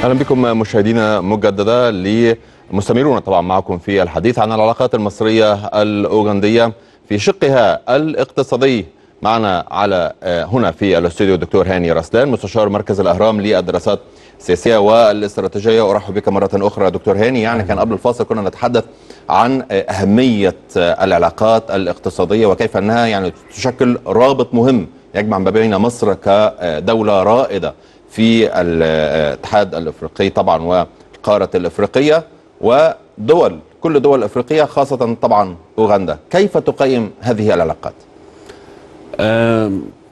اهلا بكم مشاهدينا مجددا لمستمرون طبعا معكم في الحديث عن العلاقات المصريه الاوغنديه في شقها الاقتصادي معنا على آه، هنا في الاستوديو الدكتور هاني رسلان مستشار مركز الاهرام للدراسات السياسيه والاستراتيجيه ارحب بك مره اخرى دكتور هاني يعني كان قبل الفاصل كنا نتحدث عن آه، اهميه آه، العلاقات الاقتصاديه وكيف انها يعني تشكل رابط مهم يجمع ما بين مصر كدوله رائده في الاتحاد الافريقي طبعا والقاره الافريقيه ودول كل دول افريقيه خاصه طبعا اوغندا كيف تقيم هذه العلاقات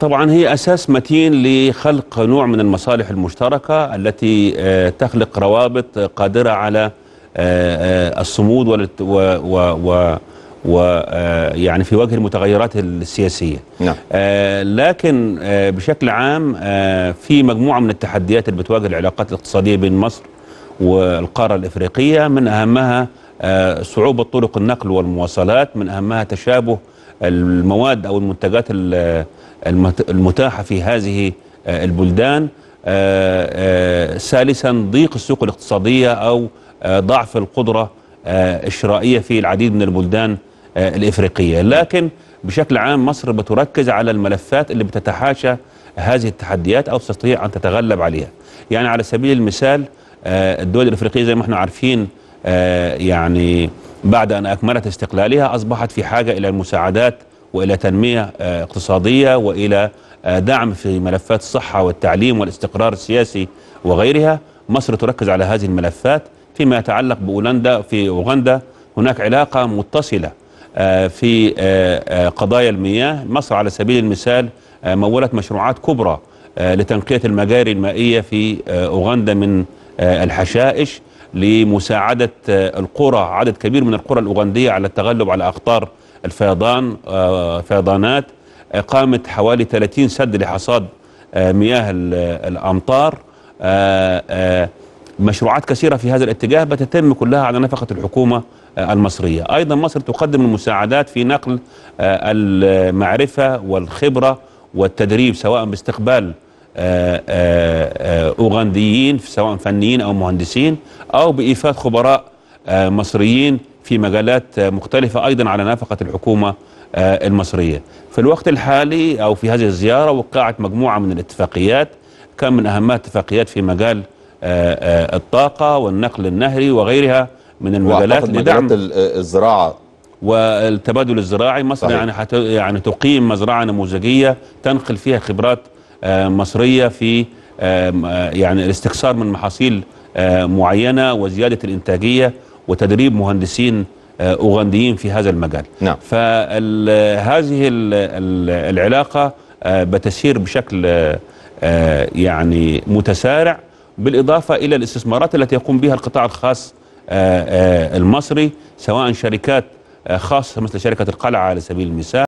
طبعا هي اساس متين لخلق نوع من المصالح المشتركه التي أه، تخلق روابط قادره على أه، أه، الصمود ويعني آه، في وجه المتغيرات السياسية نعم. آه، لكن آه، بشكل عام في مجموعة من التحديات اللي بتواجه العلاقات الاقتصادية بين مصر والقارة الإفريقية من أهمها صعوبة طرق النقل والمواصلات من أهمها تشابه المواد أو المنتجات المتاحة في هذه البلدان ثالثا ضيق السوق الاقتصادية أو ضعف القدرة الشرائية في العديد من البلدان آه، الإفريقية لكن بشكل عام مصر بتركز على الملفات اللي بتتحاشى هذه التحديات أو تستطيع أن تتغلب عليها يعني على سبيل المثال آه، الدول الإفريقية زي ما احنا عارفين آه، يعني بعد أن أكملت استقلالها أصبحت في حاجة إلى المساعدات وإلى تنمية اقتصادية وإلى دعم في ملفات الصحة والتعليم والاستقرار السياسي وغيرها مصر تركز على هذه الملفات فيما يتعلق بأولندا في أوغندا هناك علاقة متصلة آه، في آه، آه، قضايا المياه مصر على سبيل المثال مولت مشروعات كبرى لتنقية المجاري المائية في أوغندا من الحشائش لمساعدة القرى عدد كبير من القرى الأوغندية على التغلب على أخطار الفيضان فيضانات قامت حوالي 30 سد لحصاد مياه الأمطار مشروعات كثيرة في هذا الاتجاه بتتم كلها على نفقة الحكومة المصرية أيضا مصر تقدم المساعدات في نقل آه، المعرفة والخبرة والتدريب سواء باستقبال آه، آه، أوغنديين سواء فنيين أو مهندسين أو بإيفاد خبراء مصريين في مجالات مختلفة أيضا على نافقة الحكومة المصرية في الوقت الحالي أو في هذه الزيارة وقعت مجموعة من الاتفاقيات كان من أهمها اتفاقيات في مجال الطاقة والنقل النهري وغيرها من المجالات لدعم الزراعه والتبادل الزراعي مصر صحيح. طيب. يعني حت... يعني تقيم مزرعه نموذجيه تنقل فيها خبرات آه، مصريه في آه، يعني الاستكثار من محاصيل آه، معينه وزياده الانتاجيه وتدريب مهندسين اوغنديين في هذا المجال نعم فهذه العلاقه بتسير بشكل يعني متسارع بالاضافه الى الاستثمارات التي يقوم بها القطاع الخاص آه، آه، المصري سواء شركات آه، خاصة مثل شركة القلعة على سبيل المثال